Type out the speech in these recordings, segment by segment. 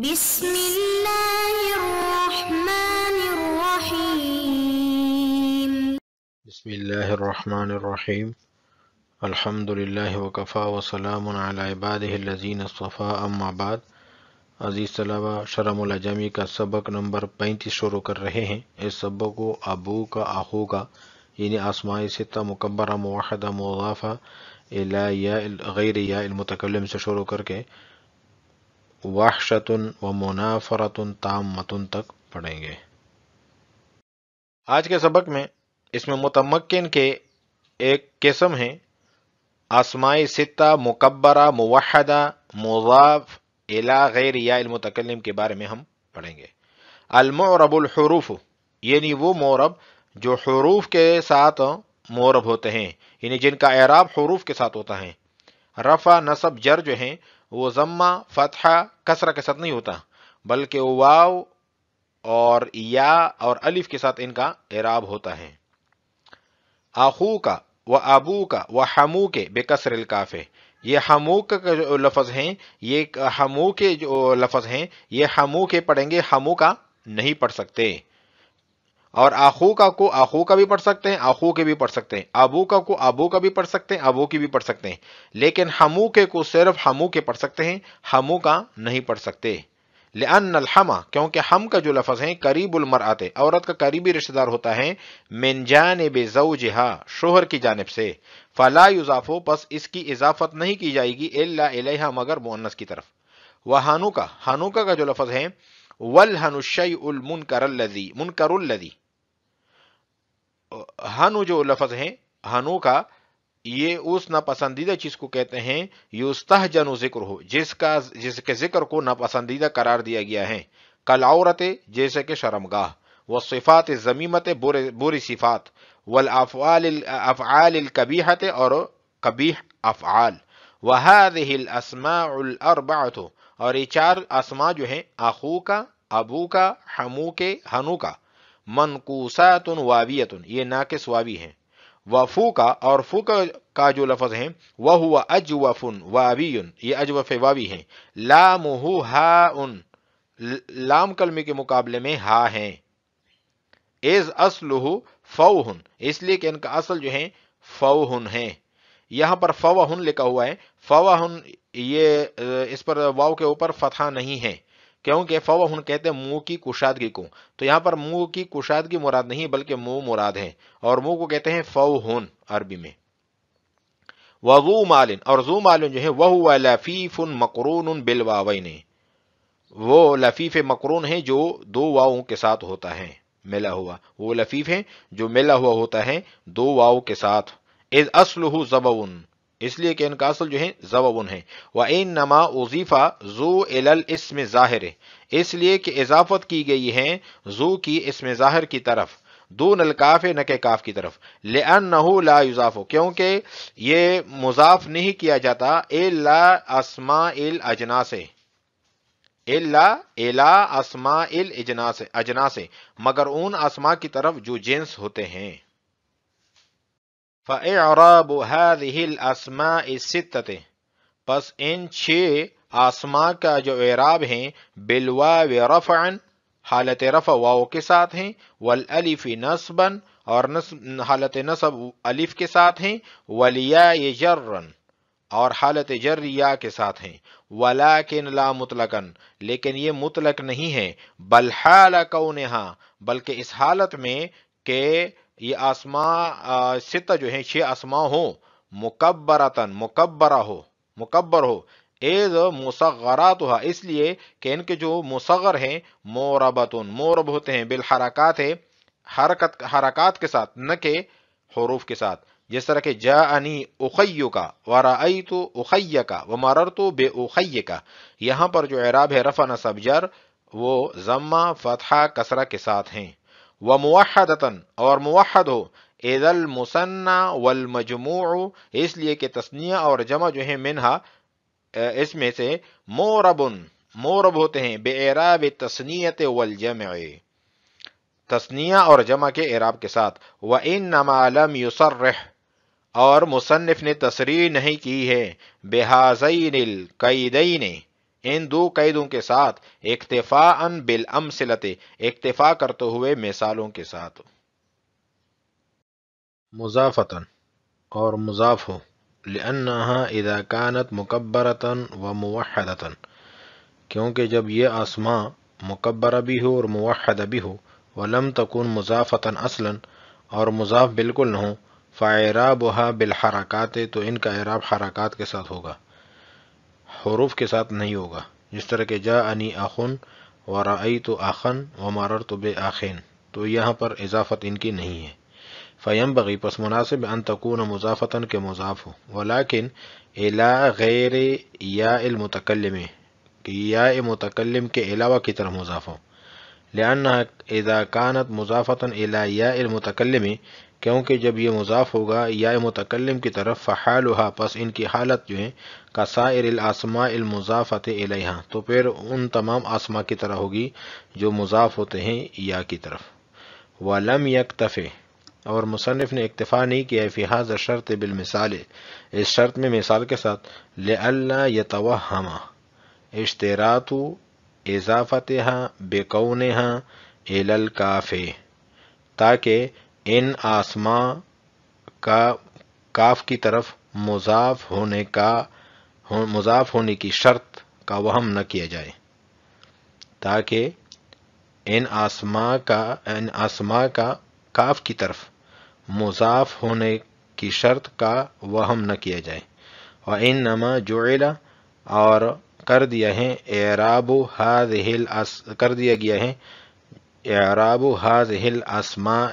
بسم اللہ الرحمن الرحیم بسم اللہ الرحمن الرحیم الحمد للہ وکفا وسلام علی عبادہ الذین الصفاء اما بعد عزیز طلبہ شرم الاجمی کا سبق نمبر پینتیس شروع کر رہے ہیں اس سبق کو ابو کا آخو کا یعنی آسمائی ستہ مکبرہ موحدہ مضافہ الہ یا غیر یا المتکلم سے شروع کر کے وحشتن و منافرتن تام متن تک پڑھیں گے آج کے سبق میں اس میں متمکن کے ایک قسم ہے آسمائی سطح مقبرہ موحدہ مضاف غیر یا المتکلم کے بارے میں ہم پڑھیں گے المعرب الحروف یعنی وہ مورب جو حروف کے ساتھ مورب ہوتے ہیں یعنی جن کا اعراب حروف کے ساتھ ہوتا ہے رفع نصب جر جو ہیں وہ ضمہ فتحہ کسرہ کے ساتھ نہیں ہوتا بلکہ وہ واو اور یا اور الف کے ساتھ ان کا اعراب ہوتا ہے آخو کا و ابو کا و ہمو کے بے کسر القاف ہے یہ ہموق کا جو لفظ ہیں یہ ہمو کے جو لفظ ہیں یہ ہمو کے پڑھیں گے ہمو کا نہیں پڑھ سکتے اور آخو کا کو آخو کا بھی پڑھ سکتے ہیں آخو کے بھی پڑھ سکتے ہیں کا کو ابو کا بھی پڑھ سکتے ہیں ابو کی بھی پڑھ سکتے ہیں لیکن ہمو کے کو صرف ہمو کے پڑھ سکتے ہیں ہمو کا نہیں پڑھ سکتے کیونکہ ہم کا جو لفظ ہے قریب المرآتے عورت کا قریبی رشتہ دار ہوتا ہے من جانب زوجہا شوہر کی جانب سے فلا یضافو پس اس کی اضافت نہیں کی جائے گی الا الیہا مگر مؤنث کی طرف وہانوکا ہانوکا کا جو لفظ ہے المنکر الذی منکر الذی ہنو جو لفظ ہیں ہنو کا یہ اس ناپسندیدہ چیز کو کہتے ہیں یوستہ و ذکر ہو جس کا جس کے ذکر کو ناپسندیدہ قرار دیا گیا ہے کل عورت جیسے کہ شرم گاہ وہ صفات زمیمت بری صفات والافعال افعال القبیحت اور کبی افعال وہ اور یہ چار اسماء جو ہیں آخو کا ابو کا کے ہنو کا منقوسات واویتن یہ ناقص واوی ہیں وفو کا اور فو کا جو لفظ ہیں وہ ہوا اجوف واوی ہیں لام ہا ان لام کلمی کے مقابلے میں ہا ہیں اصل فوہن اس لیے کہ ان کا اصل جو ہے فوہن ہے یہاں پر فو ہن لکھا ہوا ہے فوہن یہ اس پر واؤ کے اوپر فتح نہیں ہے کیونکہ فو ہن کہتے ہیں منہ کی کشادگی کو تو یہاں پر منہ کی کشادگی مراد نہیں بلکہ منہ مراد ہے اور منہ کو کہتے ہیں فو ہن عربی میں وضو مالن اور زو مالن جو ہے وہ لفیف ان مقرون ان وہ لفیف مقرون ہیں جو دو واؤں کے ساتھ ہوتا ہے ملا ہوا وہ لفیف ہیں جو ملا ہوا ہوتا ہے دو واؤ کے ساتھ از زبون اس لیے کہ ان کا اصل جو ہیں زوابن ہیں وَإِنَّمَا اُضِيفَ زُو إِلَى الْإِسْمِ ظَاهِرِ اس لیے کہ اضافت کی گئی ہے زو کی اسم ظاہر کی طرف دون القاف نکے کاف کی طرف لِأَنَّهُ لَا يُضَافُ کیونکہ یہ مضاف نہیں کیا جاتا إِلَّا أَسْمَاءِ الْأَجْنَاسِ إِلَّا إِلَا أَسْمَاءِ الْأَجْنَاسِ مگر ان اسما کی طرف جو جنس ہوتے ہیں فعراب هذه الاسماء الستة پس ان چھ آسما کا جو اعراب ہیں بالواو رفعا حالت رفع واو کے ساتھ ہیں والالف نصبا اور نصب حالت نصب الف کے ساتھ ہیں ولیا جرن اور حالت جر یا کے ساتھ ہیں ولیکن لا مطلقن لیکن یہ مطلق نہیں ہے بل حال کونہا بلکہ اس حالت میں کہ یہ آسما ستہ جو ہیں چھ آسما ہو مکبرتن مکبرہ ہو مکبر ہو ایز مصغرات ہوا اس لیے کہ ان کے جو مصغر ہیں موربتن مورب ہوتے ہیں بالحرکات ہے حرکت حرکات کے ساتھ نہ کہ حروف کے ساتھ جس طرح کہ جا انی اخیو کا و را تو اخیہ کا و مرر تو بے اوخی کا یہاں پر جو اعراب ہے رفع نصب جر وہ فتحہ کسرہ کے ساتھ ہیں و اور موحد ہو عید دل والمجموع و اس لیے کہ تسنیہ اور جمع جو ہے منہا اس میں سے موربن مورب ہوتے ہیں بے اعراب تسنیت و الجم تسنیا اور جمع کے اعراب کے ساتھ وَإِنَّمَا ان نمالم اور مصنف نے تصریح نہیں کی ہے بازئی نے ان دو قیدوں کے ساتھ اکتفا ان بالامثلت اکتفا کرتے ہوئے مثالوں کے ساتھ مضافتن اور مضاف ہو اذا کانت مکبرتن و موحدتن کیونکہ جب یہ آسما مکبرہ بھی ہو اور بھی ہو ولم تکون مضافتن اصلا اور مضاف بالکل نہ ہو فائرابہا بالحرکاتے تو ان کا عراب حرکات کے ساتھ ہوگا حروف کے ساتھ نہیں ہوگا جس طرح کہ جا انی آخن و ری تو آخن و مارر تو بے آخین تو یہاں پر اضافت ان کی نہیں ہے فیم بغی پس مناسب ان تکون مضافتاً کے مضاف ہو ولیکن الا غیر یا المتکلم کہ یا متکلم کے علاوہ کی طرح مضاف ہو لیانکانت مضافت الا یاتقلم کیونکہ جب یہ مضاف ہوگا یا متکلم کی طرف فحال پس ان کی حالت جو ہے کسائر الاسماء المضافت علیہ تو پھر ان تمام آسما کی طرح ہوگی جو مضاف ہوتے ہیں یا کی طرف ولم یکتف اور مصنف نے اکتفا نہیں کیا فحاظ شرط بالمثال اس شرط میں مثال کے ساتھ لَأَلَّا تو ہم اشتراطو اے ہاں بے قون ہاں تاکہ ان آسماں کاف کی طرف مضاف ہونے کا مضاف ہونے کی شرط کا وہم نہ کیا جائے تاکہ ان آسما کا ان آسما کا کاف کی طرف مضاف ہونے کی شرط کا وہم نہ کیا جائے اور ان نما جو اور کر دیا ہے اعراب حاض ہل کر دیا گیا ہے اعراب و حاض ہل آسماں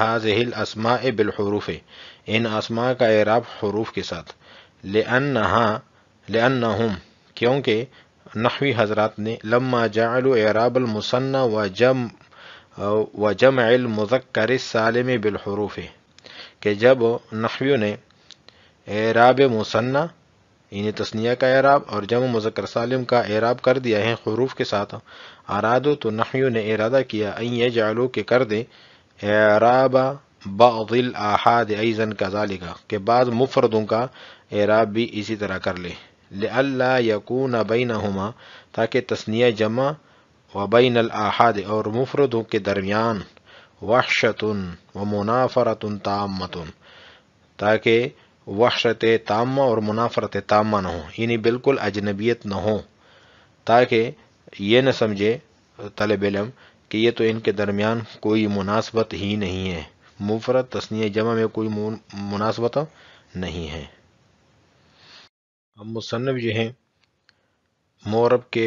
اسما بالحروف ان اسما کا اعراب حروف کے ساتھ کیونکہ نحوی حضرات نے لما اعراب و جم المزکر بالحروف کہ جب نے اعراب مسن یعنی تسنیا کا اعراب اور جم مذکر سالم کا اعراب کر دیا ہے حروف کے ساتھ ارادو تو نحویوں نے ارادہ کیا این جلو کے کر دیں اعراب بعض الاحاد کذالک کہ بعض مفردوں کا اعراب بھی اسی طرح کر لے لئلا یکون بینہما تاکہ تسنیہ جمع بین الاحاد اور مفردوں کے درمیان وحشتن و منافرتن تامتن تاکہ وحشت تامہ اور منافرت تامہ نہ ہو یعنی بالکل اجنبیت نہ ہو تاکہ یہ نہ سمجھے طلب علم کہ یہ تو ان کے درمیان کوئی مناسبت ہی نہیں ہے مفرد تسنی جمع میں کوئی مناسبت نہیں ہے اب مصنف جو ہیں مورب کے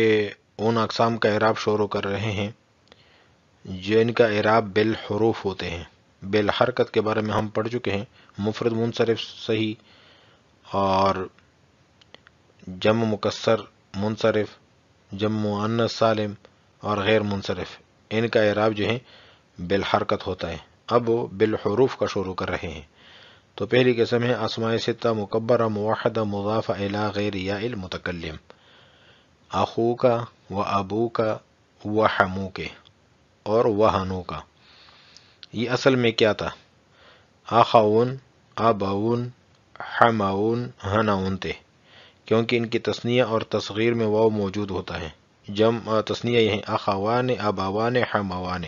ان اقسام کا عراب شروع کر رہے ہیں جو ان کا عراب بالحروف ہوتے ہیں بالحرکت کے بارے میں ہم پڑھ چکے ہیں مفرد منصرف صحیح اور جم مکسر منصرف معنس سالم اور غیر منصرف ان کا اعراب جو ہے بالحرکت ہوتا ہے اب وہ بالحروف کا شروع کر رہے ہیں تو پہلی قسم ہے اسماع سطہ مقبرہ معاہدہ غیر یا المتکلم اخو کا و ابو کا و حمو کے اور و کا یہ اصل میں کیا تھا آخاون آباون حماون ہناون تھے کیونکہ ان کی تصنیہ اور تصغیر میں واؤ موجود ہوتا ہے جم یہ ہیں اخوان اباوان حموان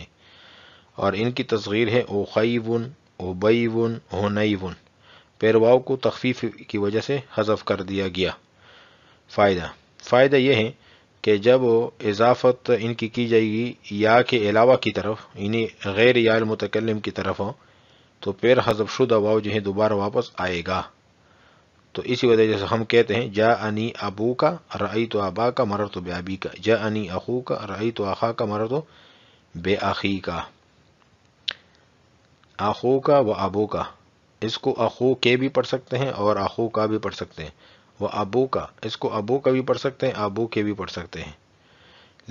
اور ان کی تصغیر ہے او اوبیون ہنیون او او کو تخفیف کی وجہ سے حذف کر دیا گیا فائدہ فائدہ یہ ہے کہ جب اضافت ان کی کی جائے گی یا کے علاوہ کی طرف یعنی غیر یا المتکلم کی طرف ہو تو پیر حذف شدہ واؤ جو ہے دوبارہ واپس آئے گا تو اسی وجہ جیسے ہم کہتے ہیں جا انی ابو کا رعی تو ابا کا مرر تو بے ابی کا جا انی اخو کا رعی تو آخا کا مرر تو بے آخی کا کا و ابو کا اس کو اخو کے بھی پڑھ سکتے ہیں اور اخو کا بھی پڑھ سکتے ہیں وہ ابو کا اس کو ابو کا بھی پڑھ سکتے ہیں ابو کے بھی پڑھ سکتے ہیں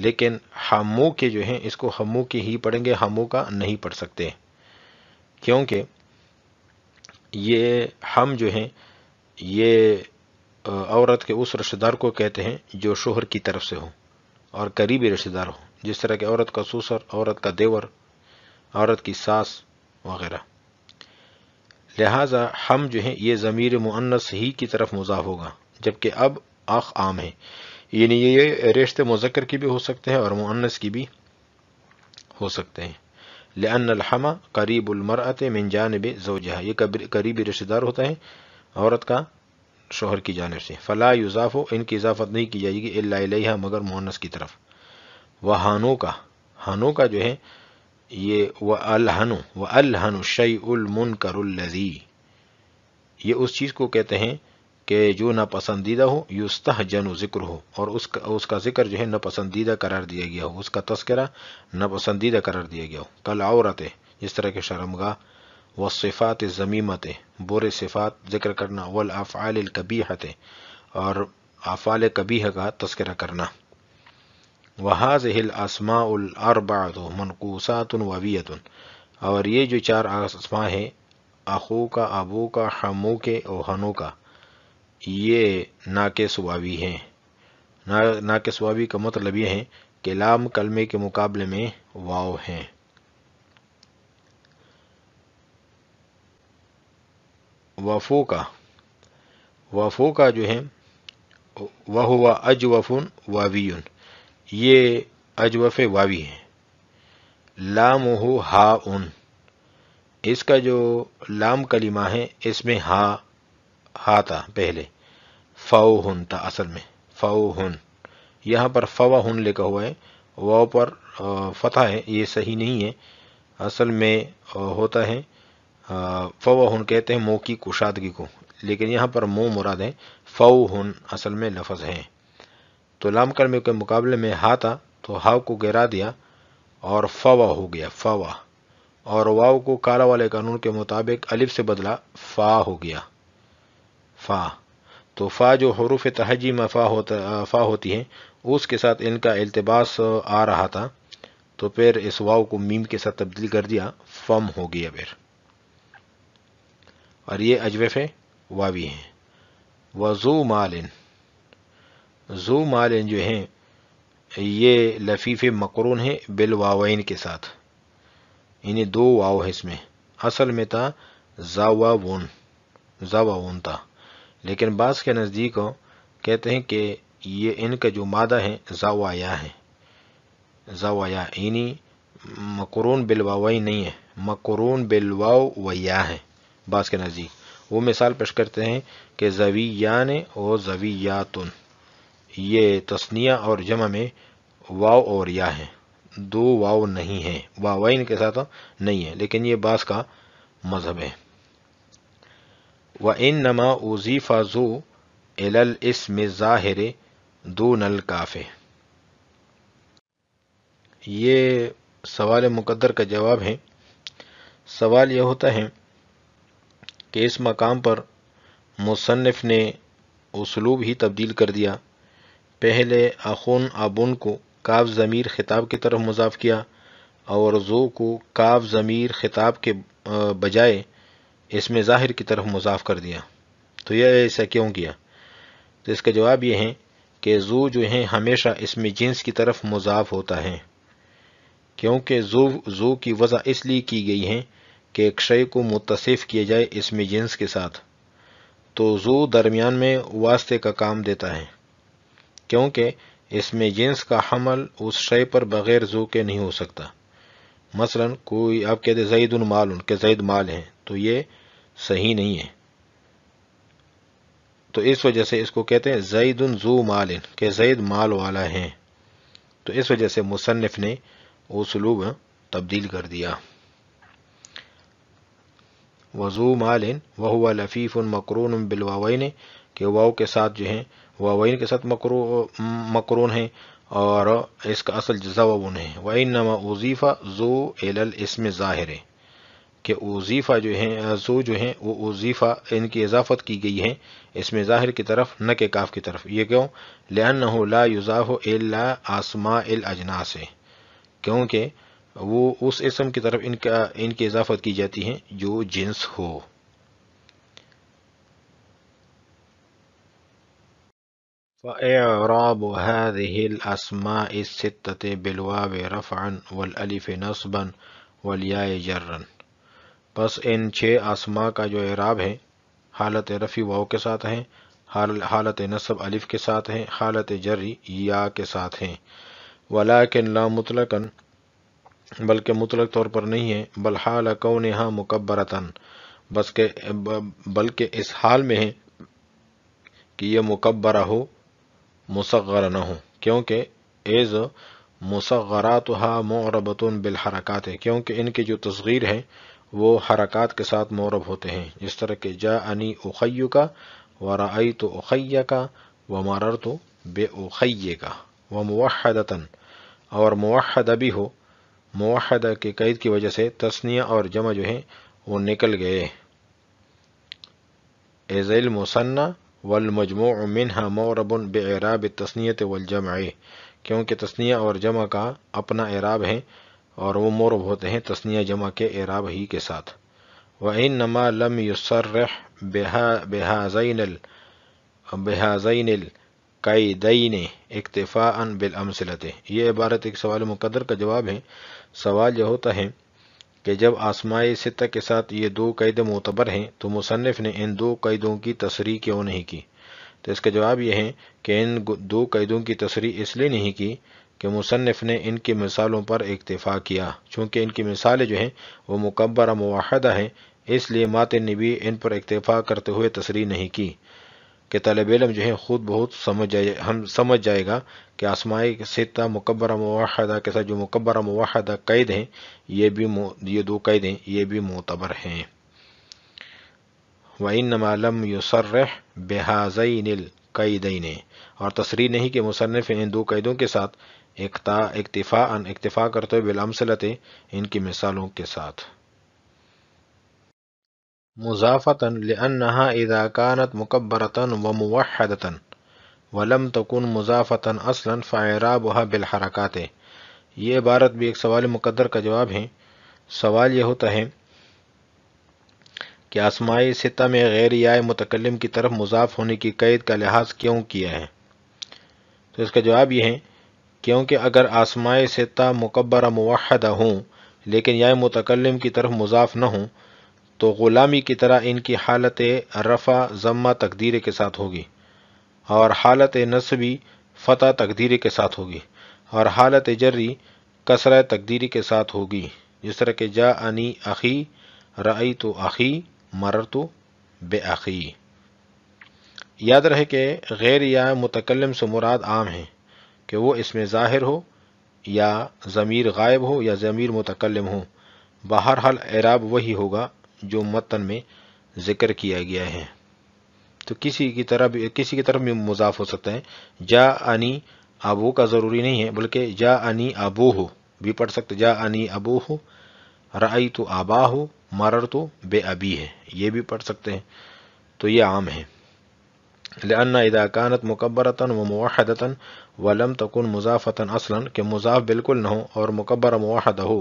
لیکن ہمو کے جو ہیں اس کو ہمو کے ہی پڑھیں گے ہمو کا نہیں پڑھ سکتے کیونکہ یہ ہم جو ہیں یہ عورت کے اس رشتہ دار کو کہتے ہیں جو شوہر کی طرف سے ہو اور قریبی رشتہ دار ہو جس طرح کہ عورت کا سوسر عورت کا دیور عورت کی ساس وغیرہ لہذا ہم جو ہیں یہ ضمیر منس ہی کی طرف مضاح ہوگا جبکہ اب آخ عام ہے یعنی یہ رشتے مذکر کی بھی ہو سکتے ہیں اور معنس کی بھی ہو سکتے ہیں لن الحمہ قریب من جانب زوجہ یہ قریبی رشتہ دار ہوتا ہے عورت کا شوہر کی جانب سے فلا یوزاف ان کی اضافت نہیں کی جائے گی اللہ مگر مونس کی طرف وہ ہانو کا ہنو کا جو ہے یہ و الحن شعی یہ اس چیز کو کہتے ہیں کہ جو ناپسندیدہ ہو یوستہ جن ذکر ہو اور اس کا اس کا ذکر جو ہے ناپسندیدہ قرار دیا گیا ہو اس کا تذکرہ ناپسندیدہ قرار دیا گیا ہو کل عورت ہے جس طرح کے شرمگاہ و صفات ضمیمت برے صفات ذکر کرنا والافعال القبیحت اور افعال کبی کا تذکرہ کرنا وحاظ ہل آسماں العرباۃ و منکوسات اور یہ جو چار آسماں ہیں اخو کا ابو کا حمو کے او ہنو کا یہ ناقص سواوی ہیں ناقص سواوی کا مطلب یہ ہے کہ لام کلمے کے مقابلے میں واؤ ہیں وفو کا وفو کا جو ہے وہ ہوا اج وفن واویون یہ اج وف واوی ہے لام ہو ہا ان اس کا جو لام کلمہ ہے اس میں ہا ہا تھا پہلے فو ہن تھا اصل میں فو ہن یہاں پر فوا ہن لے ہوا ہے وہ پر فتح ہے یہ صحیح نہیں ہے اصل میں ہوتا ہے فوہن ہن کہتے ہیں مو کی کشادگی کو لیکن یہاں پر مو مراد ہیں ہن اصل میں لفظ ہیں تو لام کلمے کے مقابلے میں ہا تھا تو ہاؤ کو گرا دیا اور فوا ہو گیا فوا اور واؤ کو کالا والے قانون کے مطابق الف سے بدلا فا ہو گیا فا تو فا جو حروف تہجی میں فا ہوتا فا ہوتی ہیں اس کے ساتھ ان کا التباس آ رہا تھا تو پھر اس واؤ کو میم کے ساتھ تبدیل کر دیا فم ہو گیا پھر اور یہ اجوف واوی ہیں وضو مالن زو مالن جو ہیں یہ لفیف مقرون ہیں بالواوین کے ساتھ انہیں یعنی دو واو ہیں اس میں اصل میں تھا زاواون زاواون تھا لیکن بعض کے نزدیک کہتے ہیں کہ یہ ان کا جو مادہ ہیں زاوایا ہیں زاوایا انہیں یعنی مقرون بالواوین نہیں ہے مقرون بالواو ویا ہیں بعض کے نزدیک وہ مثال پیش کرتے ہیں کہ زویان اور زوی یہ تسنیا اور جمع میں واؤ اور یا ہیں دو واؤ نہیں ہیں کے ساتھ نہیں ہے لیکن یہ بعض کا مذہب ہے و ان نما اوزی فاضو ایل اس میں ظاہر دو کافے یہ سوال مقدر کا جواب ہے سوال یہ ہوتا ہے کہ اس مقام پر مصنف نے اسلوب ہی تبدیل کر دیا پہلے اخون ابن کو کاف ضمیر خطاب کی طرف مضاف کیا اور زو کو کاف ضمیر خطاب کے بجائے اس میں ظاہر کی طرف مضاف کر دیا تو یہ ایسا کیوں کیا تو اس کا جواب یہ ہے کہ زو جو ہیں ہمیشہ اس میں جنس کی طرف مضاف ہوتا ہے کیونکہ زو زو کی وضع اس لیے کی گئی ہیں کہ ایک شے کو متصف کیا جائے اس میں جنس کے ساتھ تو زو درمیان میں واسطے کا کام دیتا ہے کیونکہ اس میں جنس کا حمل اس شے پر بغیر زو کے نہیں ہو سکتا مثلا کوئی آپ کہتے زید المال ان کے زید مال ہیں تو یہ صحیح نہیں ہے تو اس وجہ سے اس کو کہتے ہیں زید زو مال ان کے زید مال والا ہیں تو اس وجہ سے مصنف نے اسلوب تبدیل کر دیا وضو مال وہ لفیف مقرون بالواوین کہ واؤ کے ساتھ جو ہیں واوین کے ساتھ مقرون ہیں اور اس کا اصل جزا ہے وعین نما وضیفہ زو الاسم ظاہر کہ وظیفہ جو ہیں زو جو ہیں وہ وظیفہ ان کی اضافت کی گئی ہے اس میں ظاہر کی طرف نہ کہ کاف کی طرف یہ کیوں لن یوزاف اللہ آسما ہے کیونکہ وہ اس اسم کی طرف ان کا ان کی اضافت کی جاتی ہیں جو جنس ہو فراب بالواو بلوا والالف نصبا والياء جرا بس ان چھ اسماء کا جو اعراب ہے حالت رفی واؤ کے ساتھ ہیں حالت نصب الف کے ساتھ ہیں حالت جر یا کے ساتھ ہیں ولاکن لا مطلقاً بلکہ مطلق طور پر نہیں ہے بل حال کون ہاں مقبرتاً بس کے بلکہ اس حال میں ہے کہ یہ مقبرہ ہو مصغر نہ ہو کیونکہ ایز اے مصغرات ہاں مربتون بالحرکات کیونکہ ان کی جو تصغیر ہیں وہ حرکات کے ساتھ مورب ہوتے ہیں جس طرح کہ جا انی اخیو کا و رعی تو اخیہ کا و مرر تو بے اخیے کا و موحدتاً اور موحدہ بھی ہو موحدہ کے قید کی وجہ سے تسنیہ اور جمع جو ہیں وہ نکل گئے ایزیل مسن و المجموع منہ موربن بے اعراب تسنیت و الجم آئے کیونکہ تسنیہ اور جمع کا اپنا اعراب ہیں اور وہ مورب ہوتے ہیں تسنیہ جمع کے اعراب ہی کے ساتھ وہ ان نما لم یوسرہ بِهَا بحاظینل کئی نے اکتفا ان بالعم یہ عبارت ایک سوال مقدر کا جواب ہے سوال یہ ہوتا ہے کہ جب آسمائی سطح کے ساتھ یہ دو قید معتبر ہیں تو مصنف نے ان دو قیدوں کی تصریح کیوں نہیں کی تو اس کا جواب یہ ہے کہ ان دو قیدوں کی تصریح اس لیے نہیں کی کہ مصنف نے ان کی مثالوں پر اکتفا کیا چونکہ ان کی مثالیں جو ہیں وہ مقبرہ معاہدہ ہیں اس لیے مات نبی ان پر اکتفا کرتے ہوئے تصریح نہیں کی کہ طالب علم جو ہے خود بہت سمجھ جائے گا کہ آسمائی سطح مقبرہ مواحدہ کے ساتھ جو مقبرہ مواحدہ قید ہیں یہ بھی یہ دو قید ہیں یہ بھی معتبر ہیں وینم یوسر الْقَيْدَيْنِ اور تصریح نہیں کہ مصنف ان دو قیدوں کے ساتھ اکتفا کرتے ہوئے ان کی مثالوں کے ساتھ مضافتاً لأنها إذا كانت مكبرة وموحدة ولم تكن مضافتاً اصلاً فعرابها بالحركات بالحرکات یہ عبارت بھی ایک سوال مقدر کا جواب ہے سوال یہ ہوتا ہے کہ آسمائی سطح میں غیر یا متکلم کی طرف مضاف ہونے کی قید کا لحاظ کیوں کیا ہے تو اس کا جواب یہ ہے کیونکہ اگر آسمائی سطح مقبرہ موحدہ ہوں لیکن یا متکلم کی طرف مضاف نہ ہوں تو غلامی کی طرح ان کی حالت رفع ضمہ تقدیرے کے ساتھ ہوگی اور حالت نصبی فتح تقدیرے کے ساتھ ہوگی اور حالت جری کسرہ تقدیری کے ساتھ ہوگی جس طرح کہ جا انی اخی رعی تو اخی مرر تو بے عقی یاد رہے کہ غیر یا متکلم سے مراد عام ہیں کہ وہ اس میں ظاہر ہو یا ضمیر غائب ہو یا ضمیر متکلم ہو بہرحال اعراب وہی ہوگا جو متن میں ذکر کیا گیا ہے تو کسی کی طرح بھی کسی کی طرف بھی مضاف ہو سکتا ہے جا انی آبو کا ضروری نہیں ہے بلکہ جا انی ہو بھی پڑھ سکتے جا انی ابو ہو رئی تو آبا ہو مرر تو بے ابی ہے یہ بھی پڑھ سکتے ہیں تو یہ عام ہے لأن اذا كانت مقبرة وموحدة ولم تكن مضافة اصلا کہ مضاف بالکل نہ ہو اور مقبر موحد ہو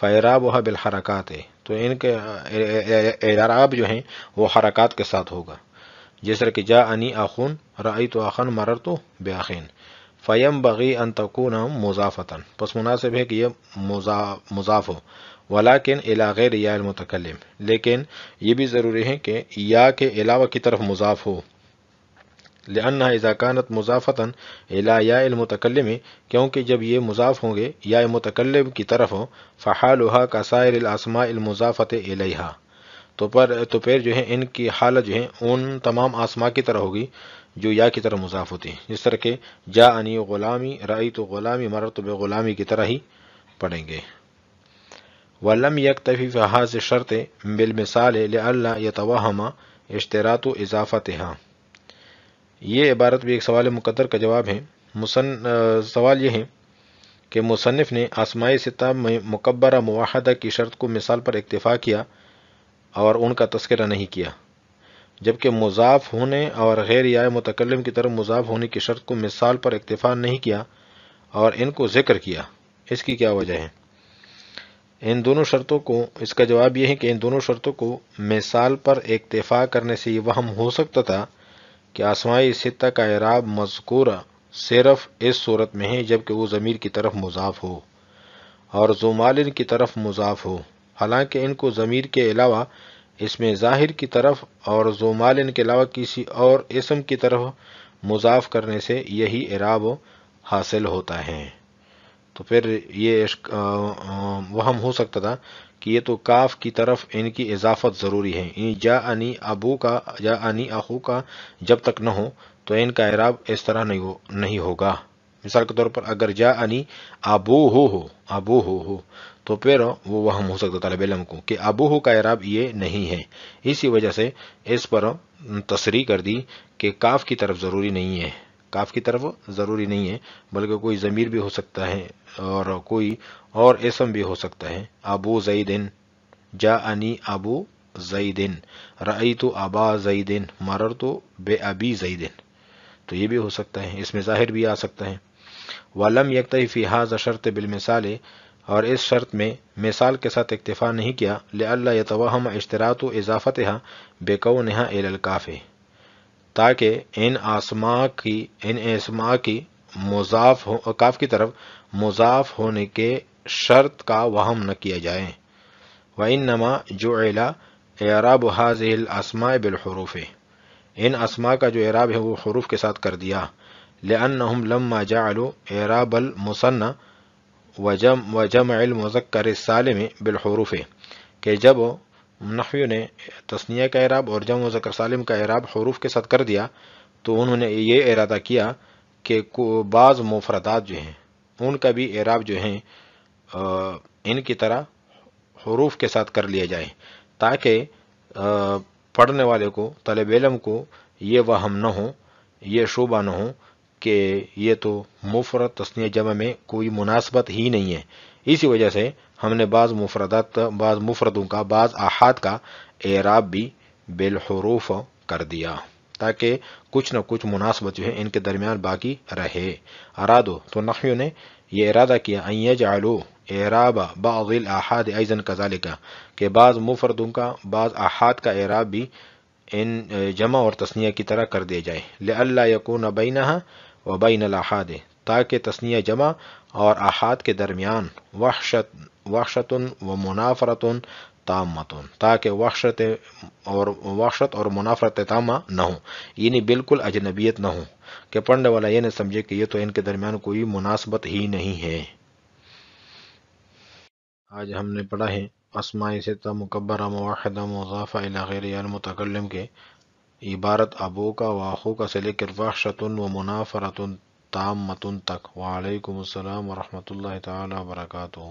فعرابها بالحرکات حب تو ان کے اعراب جو ہیں وہ حرکات کے ساتھ ہوگا طرح کہ جا انی اخون رایت تو آخن مرر تو فیم بغی ان تكون مضافتاً پس مناسب ہے کہ یہ مضاف ہو ولاکن غیر یا المتکلم لیکن یہ بھی ضروری ہے کہ یا کے علاوہ کی طرف مضاف ہو مضافتاً اضاکانت مضافت المتکلم کیونکہ جب یہ مضاف ہوں گے یا متکلم کی طرف ہوں فحالها وحا کا سائر الاسما المضافت الحا تو پھر جو ہے ان کی حالت جو ہے ان تمام آسما کی طرح ہوگی جو یا کی طرح مضاف ہوتی ہیں جس طرح کہ جا انی غلامی رائی تو غلامی مرتب غلامی کی طرح ہی پڑھیں گے ولم یکتفی تفیف حاض شرط بالمثال لئلا لہ اشتراط و اضافت ہاں یہ عبارت بھی ایک سوال مقدر کا جواب ہے مصن سوال یہ ہے کہ مصنف نے آسمائی سطح میں مقبرہ معاہدہ کی شرط کو مثال پر اکتفا کیا اور ان کا تذکرہ نہیں کیا جبکہ مضاف ہونے اور غیر یا متکلم کی طرف مضاف ہونے کی شرط کو مثال پر اکتفا نہیں کیا اور ان کو ذکر کیا اس کی کیا وجہ ہے ان دونوں شرطوں کو اس کا جواب یہ ہے کہ ان دونوں شرطوں کو مثال پر اکتفا کرنے سے یہ وہم ہو سکتا تھا کہ آسمائی ستہ کا اعراب مذکور صرف اس صورت میں ہے جب کہ وہ ضمیر کی طرف مضاف ہو اور زمالن کی طرف مضاف ہو حالانکہ ان کو ضمیر کے علاوہ اس میں ظاہر کی طرف اور زمالن کے علاوہ کسی اور اسم کی طرف مضاف کرنے سے یہی اعراب حاصل ہوتا ہے تو پھر یہ وہم ہو سکتا تھا کہ یہ تو کاف کی طرف ان کی اضافت ضروری ہے یعنی جا انی ابو کا جا انی اخو کا جب تک نہ ہو تو ان کا اعراب اس طرح نہیں ہو نہیں ہوگا مثال کے طور پر اگر جا انی آبو ہو ہو آبو ہو ہو تو پھر وہ وہم ہو سکتا طالب علم کو کہ آبو ہو کا اعراب یہ نہیں ہے اسی وجہ سے اس پر تصریح کر دی کہ کاف کی طرف ضروری نہیں ہے کاف کی طرف ضروری نہیں ہے بلکہ کوئی ضمیر بھی ہو سکتا ہے اور کوئی اور اسم بھی ہو سکتا ہے ابو زئی دن جا انی ابو زئی دن تو ابا زئی دن تو بے ابی زئی دن تو یہ بھی ہو سکتا ہے اس میں ظاہر بھی آ سکتا ہے والم حاض شرط بالمثال اور اس شرط میں مثال کے ساتھ اکتفا نہیں کیا لہ اللہ توہم اشتراط و اضافت ہاں بے قو اے تاکہ ان آسما کی ان اسما کی مضاف کاف کی طرف مضاف ہونے کے شرط کا وہم نہ کیا جائے و ان نما جو الا اعراب حاض الاسما بالحروف ان اسما کا جو اعراب ہے وہ حروف کے ساتھ کر دیا لنحم لم ماجا الو اعراب المسنا وجم وجم المذکر سالم بالحروف کہ جب نحویوں نے تسنیہ کا اعراب اور و ذکر سالم کا اعراب حروف کے ساتھ کر دیا تو انہوں نے یہ ارادہ کیا کہ بعض مفردات جو ہیں ان کا بھی اعراب جو ہیں ان کی طرح حروف کے ساتھ کر لیا جائے تاکہ پڑھنے والے کو طلب علم کو یہ وہم نہ ہو یہ شعبہ نہ ہو کہ یہ تو مفرد تسنیہ جمع میں کوئی مناسبت ہی نہیں ہے اسی وجہ سے ہم نے بعض مفردات بعض مفردوں کا بعض احاد کا اعراب بھی بالحروف کر دیا تاکہ کچھ نہ کچھ مناسبت جو ہے ان کے درمیان باقی رہے ارادو تو نے یہ ارادہ کیا اعراب باغل احاد ایزن کزال کہ بعض مفردوں کا بعض احاد کا اعراب بھی ان جمع اور تسنیا کی طرح کر دیا جائے لے اللہ بینہا بینا و بین الحاد تاکہ تسنیا جمع اور احاد کے درمیان وحشت وحشتن و منافرتن تامتن تاکہ وحشت اور وحشت اور منافرت تامہ نہ ہوں یعنی بالکل اجنبیت نہ ہوں کہ پڑھنے والا یہ نہ سمجھے کہ یہ تو ان کے درمیان کوئی مناسبت ہی نہیں ہے آج ہم نے پڑھا ہے ستہ مکبرہ موحدہ مضافہ المتکلم کے عبارت کا و کا سے لے کر وحشتن و منافرتن تامتن تک وعلیکم السلام ورحمت الله تعالی وبرکاتہ